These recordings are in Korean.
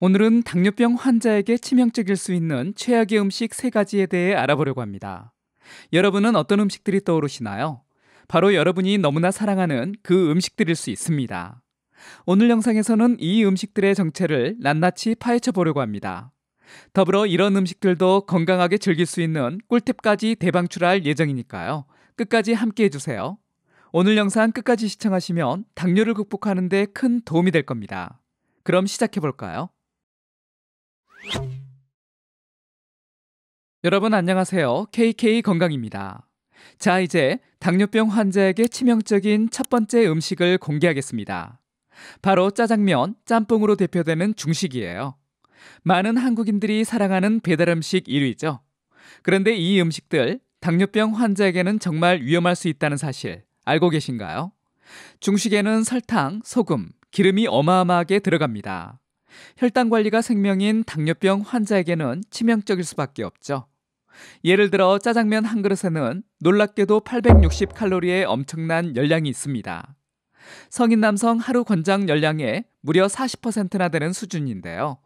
오늘은 당뇨병 환자에게 치명적일 수 있는 최악의 음식 세가지에 대해 알아보려고 합니다. 여러분은 어떤 음식들이 떠오르시나요? 바로 여러분이 너무나 사랑하는 그 음식들일 수 있습니다. 오늘 영상에서는 이 음식들의 정체를 낱낱이 파헤쳐 보려고 합니다. 더불어 이런 음식들도 건강하게 즐길 수 있는 꿀팁까지 대방출할 예정이니까요. 끝까지 함께 해주세요. 오늘 영상 끝까지 시청하시면 당뇨를 극복하는데 큰 도움이 될 겁니다. 그럼 시작해 볼까요? 여러분 안녕하세요. KK 건강입니다. 자, 이제 당뇨병 환자에게 치명적인 첫 번째 음식을 공개하겠습니다. 바로 짜장면, 짬뽕으로 대표되는 중식이에요. 많은 한국인들이 사랑하는 배달 음식 1위죠. 그런데 이 음식들 당뇨병 환자에게는 정말 위험할 수 있다는 사실 알고 계신가요? 중식에는 설탕, 소금, 기름이 어마어마하게 들어갑니다. 혈당 관리가 생명인 당뇨병 환자에게는 치명적일 수밖에 없죠. 예를 들어 짜장면 한 그릇에는 놀랍게도 860칼로리의 엄청난 열량이 있습니다. 성인 남성 하루 권장 열량의 무려 40%나 되는 수준인데요.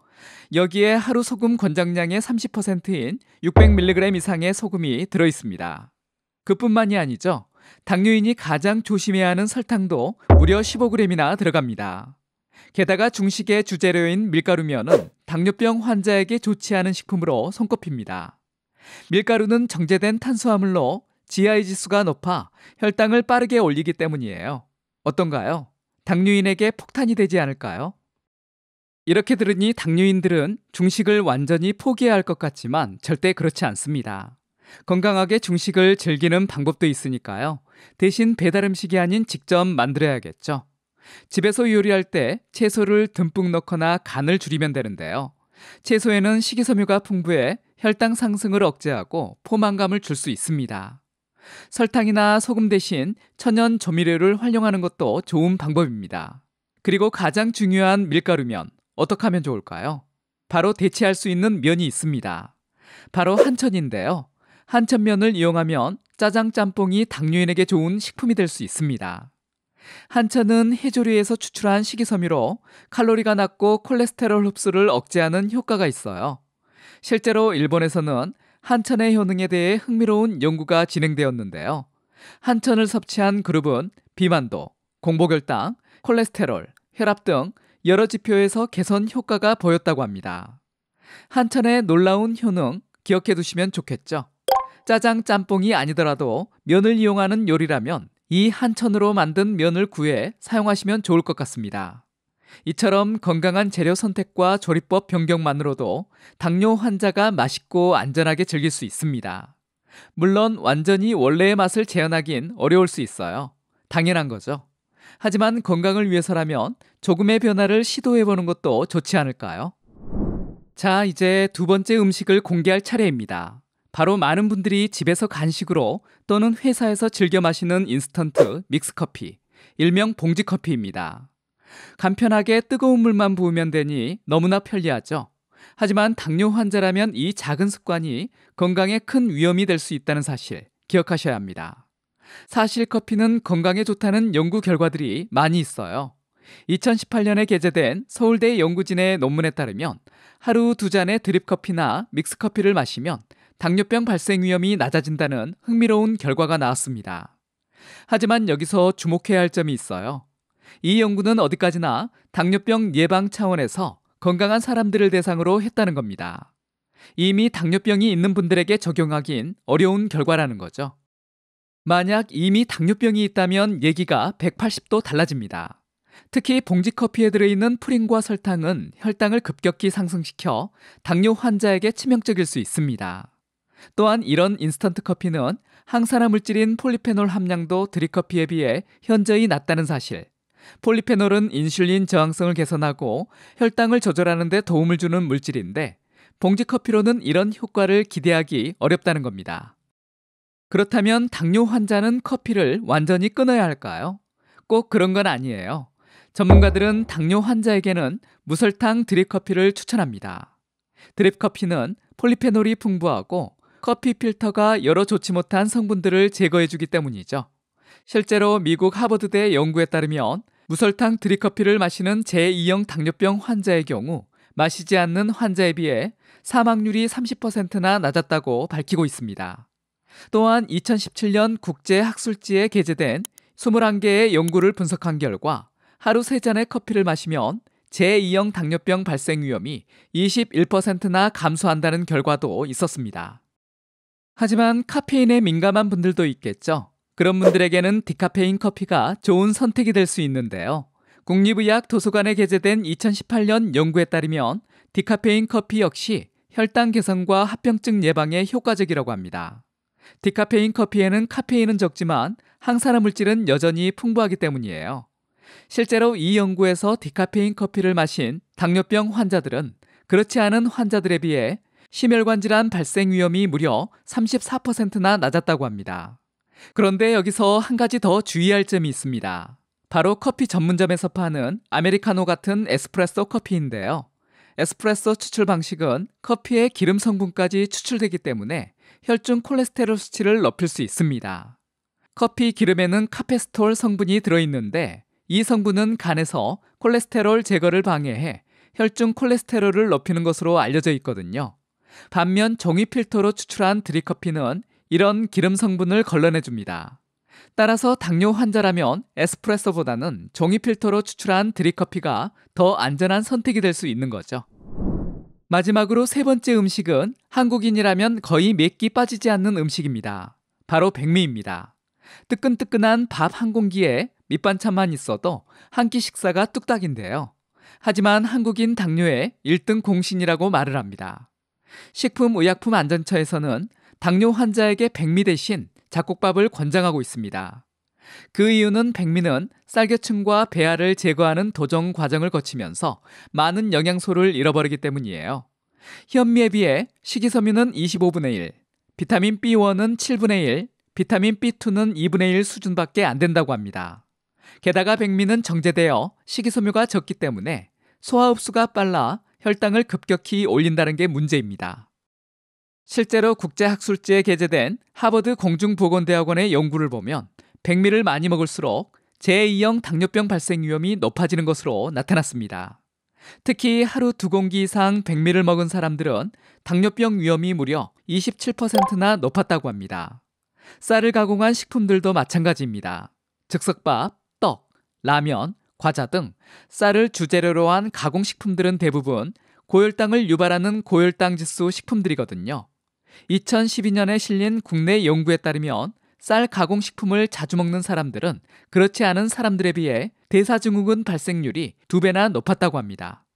여기에 하루 소금 권장량의 30%인 600mg 이상의 소금이 들어 있습니다. 그뿐만이 아니죠. 당뇨인이 가장 조심해야 하는 설탕도 무려 15g이나 들어갑니다. 게다가 중식의 주재료인 밀가루면은 당뇨병 환자에게 좋지 않은 식품으로 손꼽힙니다. 밀가루는 정제된 탄수화물로 GI 지수가 높아 혈당을 빠르게 올리기 때문이에요. 어떤가요? 당뇨인에게 폭탄이 되지 않을까요? 이렇게 들으니 당뇨인들은 중식을 완전히 포기해야 할 것 같지만 절대 그렇지 않습니다. 건강하게 중식을 즐기는 방법도 있으니까요. 대신 배달 음식이 아닌 직접 만들어야겠죠. 집에서 요리할 때 채소를 듬뿍 넣거나 간을 줄이면 되는데요. 채소에는 식이섬유가 풍부해 혈당 상승을 억제하고 포만감을 줄 수 있습니다. 설탕이나 소금 대신 천연 조미료를 활용하는 것도 좋은 방법입니다. 그리고 가장 중요한 밀가루면 어떻게 하면 좋을까요? 바로 대체할 수 있는 면이 있습니다. 바로 한천인데요. 한천면을 이용하면 짜장 짬뽕이 당뇨인에게 좋은 식품이 될 수 있습니다. 한천은 해조류에서 추출한 식이섬유로 칼로리가 낮고 콜레스테롤 흡수를 억제하는 효과가 있어요. 실제로 일본에서는 한천의 효능에 대해 흥미로운 연구가 진행되었는데요. 한천을 섭취한 그룹은 비만도, 공복혈당, 콜레스테롤, 혈압 등 여러 지표에서 개선 효과가 보였다고 합니다. 한천의 놀라운 효능 기억해 두시면 좋겠죠. 짜장 짬뽕이 아니더라도 면을 이용하는 요리라면 이 한천으로 만든 면을 구해 사용하시면 좋을 것 같습니다. 이처럼 건강한 재료 선택과 조리법 변경만으로도 당뇨 환자가 맛있고 안전하게 즐길 수 있습니다. 물론 완전히 원래의 맛을 재현하긴 어려울 수 있어요. 당연한 거죠. 하지만 건강을 위해서라면 조금의 변화를 시도해보는 것도 좋지 않을까요? 자, 이제 두 번째 음식을 공개할 차례입니다. 바로 많은 분들이 집에서 간식으로 또는 회사에서 즐겨 마시는 인스턴트 믹스커피, 일명 봉지커피입니다. 간편하게 뜨거운 물만 부으면 되니 너무나 편리하죠. 하지만 당뇨 환자라면 이 작은 습관이 건강에 큰 위험이 될 수 있다는 사실 기억하셔야 합니다. 사실 커피는 건강에 좋다는 연구 결과들이 많이 있어요. 2018년에 게재된 서울대 연구진의 논문에 따르면 하루 두 잔의 드립커피나 믹스커피를 마시면 당뇨병 발생 위험이 낮아진다는 흥미로운 결과가 나왔습니다. 하지만 여기서 주목해야 할 점이 있어요. 이 연구는 어디까지나 당뇨병 예방 차원에서 건강한 사람들을 대상으로 했다는 겁니다. 이미 당뇨병이 있는 분들에게 적용하긴 어려운 결과라는 거죠. 만약 이미 당뇨병이 있다면 얘기가 180도 달라집니다. 특히 봉지 커피에 들어있는 프린과 설탕은 혈당을 급격히 상승시켜 당뇨 환자에게 치명적일 수 있습니다. 또한 이런 인스턴트 커피는 항산화 물질인 폴리페놀 함량도 드립커피에 비해 현저히 낮다는 사실. 폴리페놀은 인슐린 저항성을 개선하고 혈당을 조절하는 데 도움을 주는 물질인데 봉지 커피로는 이런 효과를 기대하기 어렵다는 겁니다. 그렇다면 당뇨 환자는 커피를 완전히 끊어야 할까요? 꼭 그런 건 아니에요. 전문가들은 당뇨 환자에게는 무설탕 드립커피를 추천합니다. 드립커피는 폴리페놀이 풍부하고 커피 필터가 여러 좋지 못한 성분들을 제거해주기 때문이죠. 실제로 미국 하버드대 연구에 따르면 무설탕 드립커피를 마시는 제2형 당뇨병 환자의 경우 마시지 않는 환자에 비해 사망률이 30%나 낮았다고 밝히고 있습니다. 또한 2017년 국제학술지에 게재된 21개의 연구를 분석한 결과 하루 3잔의 커피를 마시면 제2형 당뇨병 발생 위험이 21%나 감소한다는 결과도 있었습니다. 하지만 카페인에 민감한 분들도 있겠죠. 그런 분들에게는 디카페인 커피가 좋은 선택이 될 수 있는데요. 국립의학 도서관에 게재된 2018년 연구에 따르면 디카페인 커피 역시 혈당 개선과 합병증 예방에 효과적이라고 합니다. 디카페인 커피에는 카페인은 적지만 항산화 물질은 여전히 풍부하기 때문이에요. 실제로 이 연구에서 디카페인 커피를 마신 당뇨병 환자들은 그렇지 않은 환자들에 비해 심혈관 질환 발생 위험이 무려 34%나 낮았다고 합니다. 그런데 여기서 한 가지 더 주의할 점이 있습니다. 바로 커피 전문점에서 파는 아메리카노 같은 에스프레소 커피인데요. 에스프레소 추출 방식은 커피의 기름 성분까지 추출되기 때문에 혈중 콜레스테롤 수치를 높일 수 있습니다. 커피 기름에는 카페스톨 성분이 들어있는데 이 성분은 간에서 콜레스테롤 제거를 방해해 혈중 콜레스테롤을 높이는 것으로 알려져 있거든요. 반면 종이 필터로 추출한 드립커피는 이런 기름 성분을 걸러내줍니다. 따라서 당뇨 환자라면 에스프레소보다는 종이 필터로 추출한 드립커피가 더 안전한 선택이 될 수 있는 거죠. 마지막으로 세 번째 음식은 한국인이라면 거의 맵기 빠지지 않는 음식입니다. 바로 백미입니다. 뜨끈뜨끈한 밥 한 공기에 밑반찬만 있어도 한 끼 식사가 뚝딱인데요. 하지만 한국인 당뇨의 1등 공신이라고 말을 합니다. 식품의약품안전처에서는 당뇨 환자에게 백미 대신 잡곡밥을 권장하고 있습니다. 그 이유는 백미는 쌀겨층과 배아를 제거하는 도정 과정을 거치면서 많은 영양소를 잃어버리기 때문이에요. 현미에 비해 식이섬유는 25분의 1, 비타민 B1은 7분의 1, 비타민 B2는 2분의 1 수준밖에 안 된다고 합니다. 게다가 백미는 정제되어 식이섬유가 적기 때문에 소화 흡수가 빨라 혈당을 급격히 올린다는 게 문제입니다. 실제로 국제학술지에 게재된 하버드 공중보건대학원의 연구를 보면 백미를 많이 먹을수록 제2형 당뇨병 발생 위험이 높아지는 것으로 나타났습니다. 특히 하루 두 공기 이상 백미를 먹은 사람들은 당뇨병 위험이 무려 27%나 높았다고 합니다. 쌀을 가공한 식품들도 마찬가지입니다. 즉석밥, 떡, 라면, 과자 등 쌀을 주재료로 한 가공식품들은 대부분 고혈당을 유발하는 고혈당 지수 식품들이거든요. 2012년에 실린 국내 연구에 따르면 쌀 가공식품을 자주 먹는 사람들은 그렇지 않은 사람들에 비해 대사증후군 발생률이 두배나 높았다고 합니다.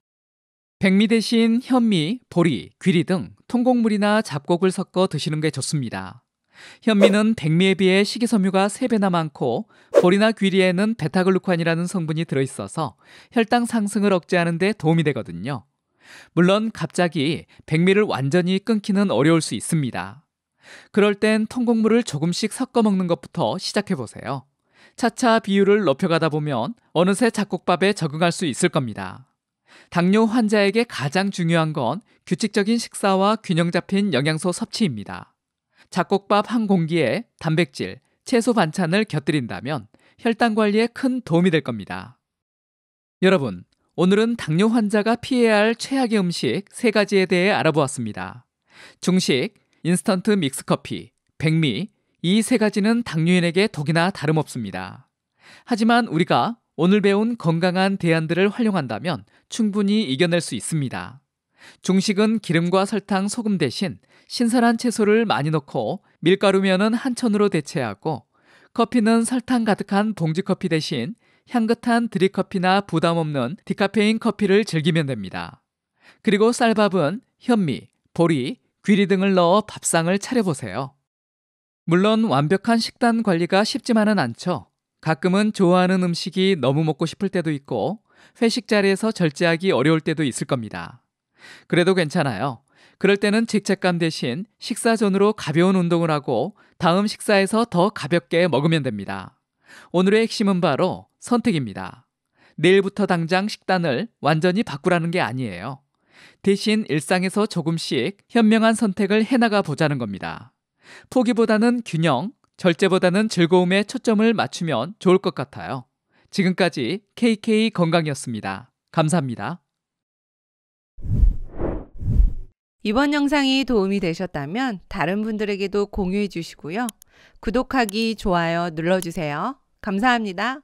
백미 대신 현미, 보리, 귀리 등 통곡물이나 잡곡을 섞어 드시는 게 좋습니다. 현미는 백미에 비해 식이섬유가 3배나 많고 보리나 귀리에는 베타글루칸이라는 성분이 들어있어서 혈당 상승을 억제하는 데 도움이 되거든요. 물론 갑자기 백미를 완전히 끊기는 어려울 수 있습니다. 그럴 땐 통곡물을 조금씩 섞어 먹는 것부터 시작해 보세요. 차차 비율을 높여가다 보면 어느새 잡곡밥에 적응할 수 있을 겁니다. 당뇨 환자에게 가장 중요한 건 규칙적인 식사와 균형 잡힌 영양소 섭취입니다. 잡곡밥 한 공기에 단백질, 채소 반찬을 곁들인다면 혈당 관리에 큰 도움이 될 겁니다. 여러분, 오늘은 당뇨 환자가 피해야 할 최악의 음식 세 가지에 대해 알아보았습니다. 중식, 인스턴트 믹스커피, 백미, 이 세 가지는 당뇨인에게 독이나 다름없습니다. 하지만 우리가 오늘 배운 건강한 대안들을 활용한다면 충분히 이겨낼 수 있습니다. 중식은 기름과 설탕, 소금 대신 신선한 채소를 많이 넣고 밀가루면은 한천으로 대체하고 커피는 설탕 가득한 봉지 커피 대신 향긋한 드립커피나 부담 없는 디카페인 커피를 즐기면 됩니다. 그리고 쌀밥은 현미, 보리, 귀리 등을 넣어 밥상을 차려보세요. 물론 완벽한 식단 관리가 쉽지만은 않죠. 가끔은 좋아하는 음식이 너무 먹고 싶을 때도 있고, 회식 자리에서 절제하기 어려울 때도 있을 겁니다. 그래도 괜찮아요. 그럴 때는 직책감 대신 식사 전으로 가벼운 운동을 하고 다음 식사에서 더 가볍게 먹으면 됩니다. 오늘의 핵심은 바로 선택입니다. 내일부터 당장 식단을 완전히 바꾸라는 게 아니에요. 대신 일상에서 조금씩 현명한 선택을 해나가 보자는 겁니다. 포기보다는 균형, 절제보다는 즐거움에 초점을 맞추면 좋을 것 같아요. 지금까지 KK 건강이었습니다. 감사합니다. 이번 영상이 도움이 되셨다면 다른 분들에게도 공유해 주시고요. 구독하기, 좋아요 눌러주세요. 감사합니다.